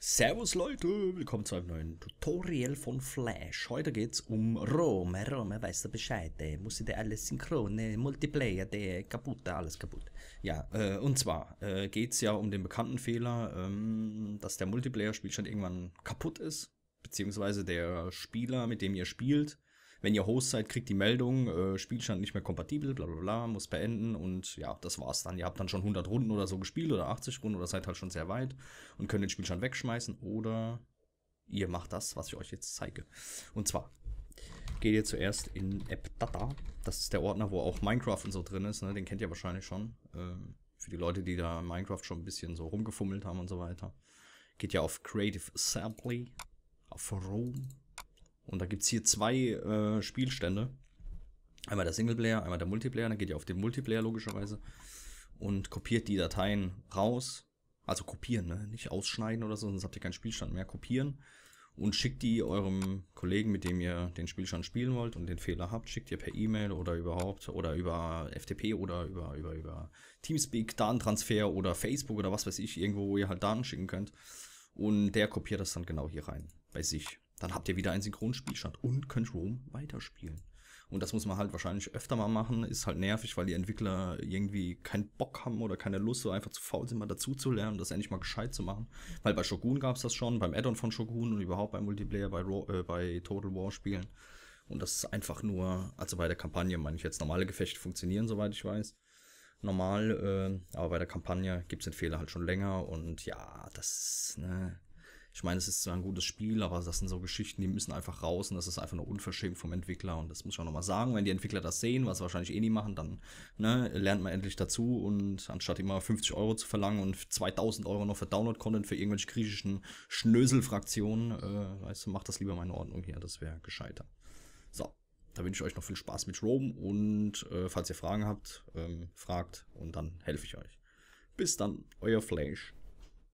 Servus Leute, willkommen zu einem neuen Tutorial von Flash. Heute geht's um Rome. Rome, weißt du Bescheid, ey. Muss dir alles synchrone, ne? Multiplayer, der kaputt, alles kaputt. Ja, äh, und zwar äh, geht's ja um den bekannten Fehler, ähm, dass der Multiplayer-Spielstand irgendwann kaputt ist, beziehungsweise der Spieler, mit dem ihr spielt, wenn ihr Host seid, kriegt die Meldung, äh, Spielstand nicht mehr kompatibel, bla bla bla, muss beenden und ja, das war's dann. Ihr habt dann schon 100 Runden oder so gespielt oder 80 Runden oder seid halt schon sehr weit und könnt den Spielstand wegschmeißen oder ihr macht das, was ich euch jetzt zeige. Und zwar geht ihr zuerst in AppData, Das ist der Ordner, wo auch Minecraft und so drin ist. Ne? Den kennt ihr wahrscheinlich schon. Ähm, für die Leute, die da Minecraft schon ein bisschen so rumgefummelt haben und so weiter. Geht ja auf Creative Assembly, auf Roam und da gibt es hier zwei äh, Spielstände. Einmal der Singleplayer, einmal der Multiplayer. Dann geht ihr auf den Multiplayer logischerweise und kopiert die Dateien raus. Also kopieren, ne? nicht ausschneiden oder so, sonst habt ihr keinen Spielstand mehr. Kopieren und schickt die eurem Kollegen, mit dem ihr den Spielstand spielen wollt und den Fehler habt, schickt ihr per E-Mail oder überhaupt oder über FTP oder über, über, über Teamspeak, Datentransfer oder Facebook oder was weiß ich, irgendwo, wo ihr halt Daten schicken könnt. Und der kopiert das dann genau hier rein bei sich. Dann habt ihr wieder einen Synchronspielstand und könnt Rome weiterspielen. Und das muss man halt wahrscheinlich öfter mal machen. Ist halt nervig, weil die Entwickler irgendwie keinen Bock haben oder keine Lust, so einfach zu faul sind, mal dazu zu lernen, das endlich mal gescheit zu machen. Weil bei Shogun gab es das schon, beim Addon von Shogun und überhaupt beim Multiplayer, bei, äh, bei Total War Spielen. Und das ist einfach nur, also bei der Kampagne meine ich jetzt, normale Gefechte funktionieren, soweit ich weiß. Normal, äh, aber bei der Kampagne gibt es den Fehler halt schon länger und ja, das, ne, ich meine, es ist zwar ein gutes Spiel, aber das sind so Geschichten, die müssen einfach raus und das ist einfach nur unverschämt vom Entwickler und das muss ich auch nochmal sagen. Wenn die Entwickler das sehen, was sie wahrscheinlich eh nie machen, dann ne, lernt man endlich dazu und anstatt immer 50 Euro zu verlangen und 2000 Euro noch für Download-Content für irgendwelche griechischen Schnöselfraktionen, äh, weißt du, macht das lieber mal in Ordnung hier, das wäre gescheiter. So, da wünsche ich euch noch viel Spaß mit Rome und äh, falls ihr Fragen habt, ähm, fragt und dann helfe ich euch. Bis dann, euer Flash.